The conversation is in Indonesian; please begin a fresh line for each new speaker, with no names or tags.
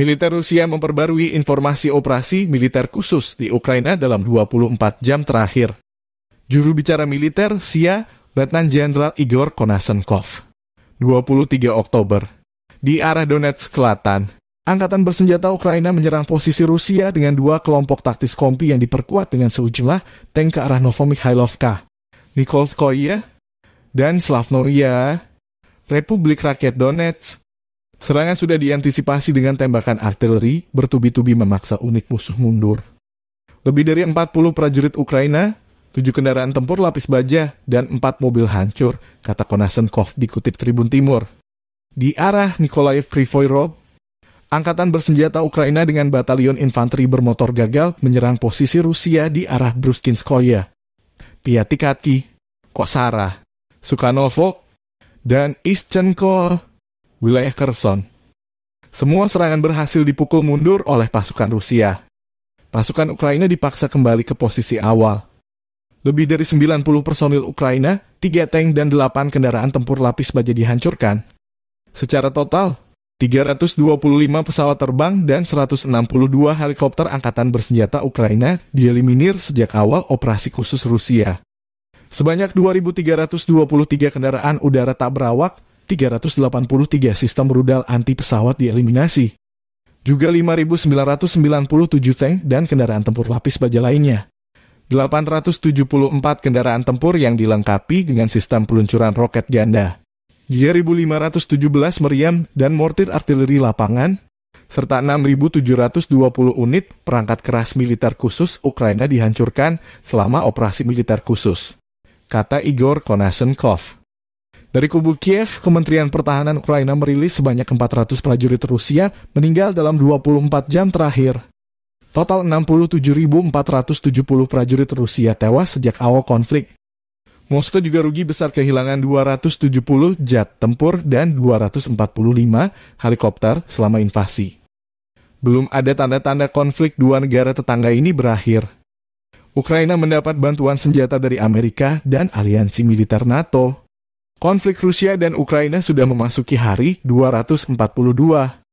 Militer Rusia memperbarui informasi operasi militer khusus di Ukraina dalam 24 jam terakhir. Juru bicara militer Rusia, Letnan Jenderal Igor Konasenkov. 23 Oktober. Di arah Donetsk Selatan, Angkatan bersenjata Ukraina menyerang posisi Rusia dengan dua kelompok taktis kompi yang diperkuat dengan sejumlah tank ke arah Novomikhailovka, Nikolskoye, dan Slavnoye. Republik Rakyat Donetsk Serangan sudah diantisipasi dengan tembakan artileri bertubi-tubi memaksa unit musuh mundur. Lebih dari 40 prajurit Ukraina, 7 kendaraan tempur lapis baja, dan 4 mobil hancur, kata Konasenkov dikutip Tribun Timur. Di arah Nikolaev Krivoyrov, angkatan bersenjata Ukraina dengan batalion infanteri bermotor gagal menyerang posisi Rusia di arah Bruskinskoye, Piatikatki, Kosara, Sukhanovo, dan Ischenkov wilayah Kherson. Semua serangan berhasil dipukul mundur oleh pasukan Rusia. Pasukan Ukraina dipaksa kembali ke posisi awal. Lebih dari 90 personil Ukraina, 3 tank dan 8 kendaraan tempur lapis baja dihancurkan. Secara total, 325 pesawat terbang dan 162 helikopter angkatan bersenjata Ukraina dieliminir sejak awal operasi khusus Rusia. Sebanyak 2.323 kendaraan udara tak berawak 383 sistem rudal anti pesawat dieliminasi. Juga 5.997 tank dan kendaraan tempur lapis baja lainnya. 874 kendaraan tempur yang dilengkapi dengan sistem peluncuran roket ganda. 3.517 meriam dan mortir artileri lapangan, serta 6.720 unit perangkat keras militer khusus Ukraina dihancurkan selama operasi militer khusus, kata Igor Konashenkov. Dari kubu Kiev, Kementerian Pertahanan Ukraina merilis sebanyak 400 prajurit Rusia meninggal dalam 24 jam terakhir. Total 67.470 prajurit Rusia tewas sejak awal konflik. Moskow juga rugi besar kehilangan 270 jet tempur dan 245 helikopter selama invasi. Belum ada tanda-tanda konflik dua negara tetangga ini berakhir. Ukraina mendapat bantuan senjata dari Amerika dan aliansi militer NATO. Konflik Rusia dan Ukraina sudah memasuki hari 242.